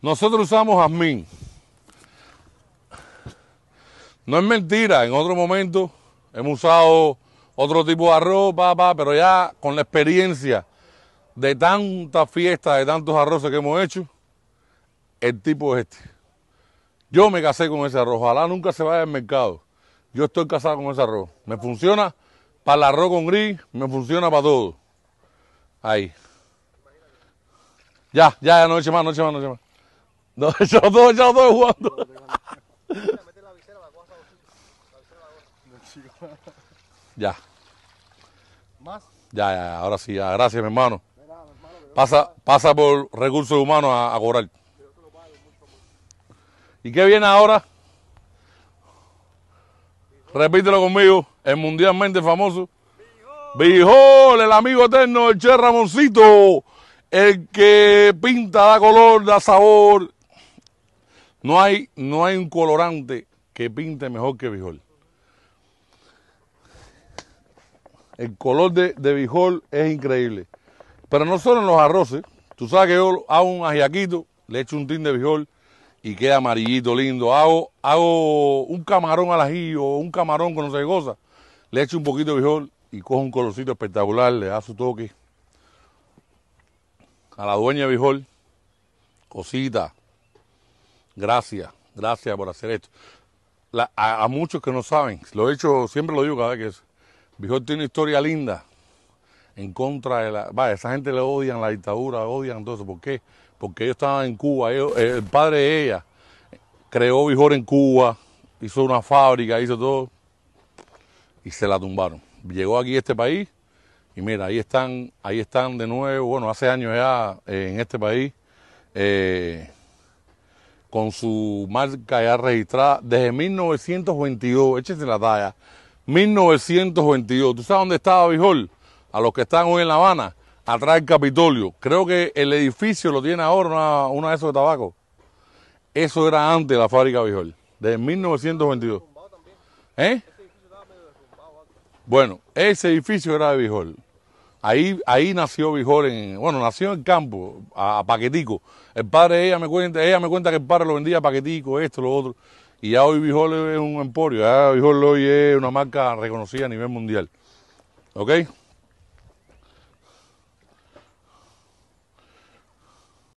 Nosotros usamos jazmín. No es mentira, en otro momento hemos usado otro tipo de arroz, papá, pero ya con la experiencia de tantas fiestas, de tantos arroces que hemos hecho, el tipo es este. Yo me casé con ese arroz, ojalá nunca se vaya al mercado. Yo estoy casado con ese arroz. Me funciona para el arroz con gris, me funciona para todo. Ahí. Ya, ya, no noche más, noche más, noche más. No, esos dos, esos dos jugando. Ya. ¿Más? Ya, ya, ahora sí, Gracias, mi hermano. Pasa, pasa por recursos humanos a, cobrar. ¿Y qué viene ahora? Repítelo conmigo, el mundialmente famoso. Bijol, el amigo eterno, el Che Ramoncito, el que pinta, da color, da sabor, no hay, no hay un colorante que pinte mejor que Bijol. El color de, de Bijol es increíble. Pero no solo en los arroces. Tú sabes que yo hago un ajiaquito, le echo un tin de Bijol y queda amarillito, lindo. Hago, hago un camarón al ajillo, un camarón con no sé qué Le echo un poquito de Bijol y cojo un colorcito espectacular, le da su toque. A la dueña de Bijol, cosita, Gracias, gracias por hacer esto. a, muchos que no saben, lo he hecho, siempre lo digo cada vez que es. tiene una historia linda en contra de la. Va, esa gente le odian la dictadura, odian todo eso. ¿Por qué? Porque ellos estaban en Cuba, eh, el padre de ella creó vijor en Cuba, hizo una fábrica, hizo todo, y se la tumbaron. Llegó aquí a este país, y mira, ahí están, ahí están de nuevo, bueno, hace años ya eh, en este país. Eh, con su marca ya registrada desde 1922, échese la talla, 1922. ¿Tú sabes dónde estaba Bijol? A los que están hoy en La Habana, atrás del Capitolio. Creo que el edificio lo tiene ahora una, de esos de tabaco. Eso era antes la fábrica Bijol, desde 1922. ¿Eh? Bueno, ese edificio era de Bijol. Ahí, ahí nació Bijol, en, bueno, nació en campo, a, paquetico. El padre, ella me cuenta, ella me cuenta que el padre lo vendía a paquetico, esto, lo otro. Y ya hoy Bijol es un emporio, ya Bijol hoy es una marca reconocida a nivel mundial. ¿Ok?